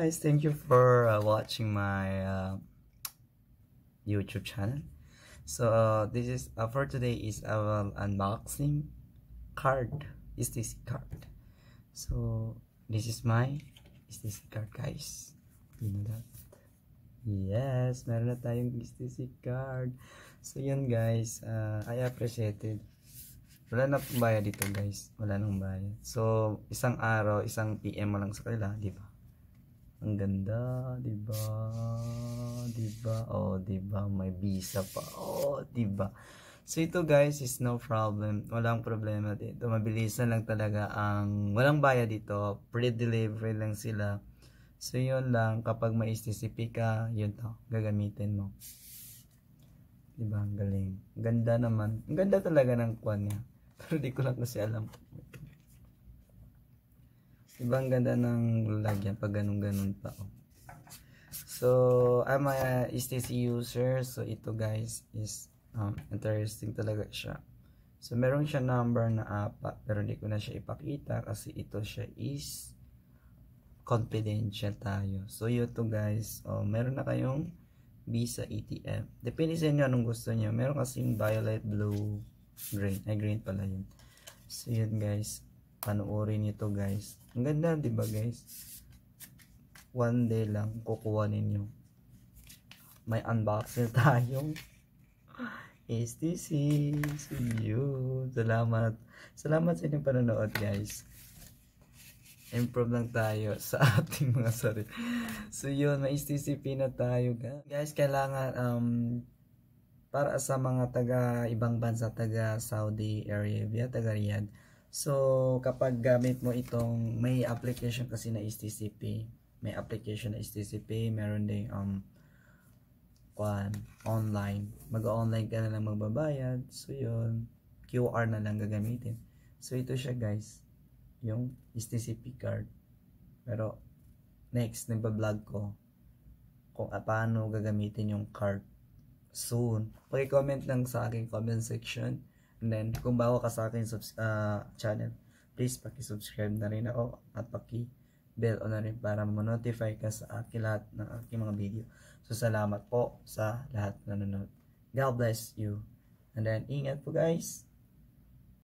guys thank you for uh, watching my uh, youtube channel so uh, this is uh, for today is our unboxing card is this card so this is my is this card guys you know that yes meron na tayong is this card so yun guys uh, i appreciated wala na pong bayad dito guys wala nang bayad so isang araw isang pm mo lang sa kanila di ba ang ganda, 'di ba? 'Di ba? Oh, 'di ba may visa pa? Oh, 'di ba? So ito guys is no problem. Walang problema dito. Mabilisan lang talaga ang walang bayad dito. Pre-delivery lang sila. So yun lang kapag ma STCP ka, yun to gagamitin mo. 'Di ba? Ang galing. Ganda naman. Ang ganda talaga ng kwan niya. Pero di ko lang kasi alam Diba ang ganda ng lagyan pag ganun-ganun pa. Oh. So, I'm a STC user. So, ito guys is um, interesting talaga siya. So, meron siya number na apat pero hindi ko na siya ipakita kasi ito siya is confidential tayo. So, yun to guys. Oh, meron na kayong visa ETF. Depende sa inyo anong gusto niyo. Meron kasing violet, blue, green. Ay, green pala yun. So, yun guys panoorin nyo to guys ang ganda ba diba guys one day lang kukuha ninyo may unboxing tayong STC see you salamat salamat sa inyong panonood guys improve lang tayo sa ating mga sarili so yun may STCP na tayo guys kailangan um, para sa mga taga ibang bansa taga Saudi Arabia taga Riyadh So, kapag gamit mo itong, may application kasi na STCP. May application na STCP. Meron din, um, kwan, online. Mag-online ka na lang magbabayad. So, yun. QR na lang gagamitin. So, ito siya guys. Yung STCP card. Pero, next, nagbablog ko kung ah, paano gagamitin yung card soon. Pag-comment lang sa aking comment section And then, kung bago ka sa akin uh, channel, please paki-subscribe na rin ako at paki-bell on na rin para ma-notify ka sa akin lahat ng aking mga video. So, salamat po sa lahat na nanonood. God bless you. And then, ingat po guys.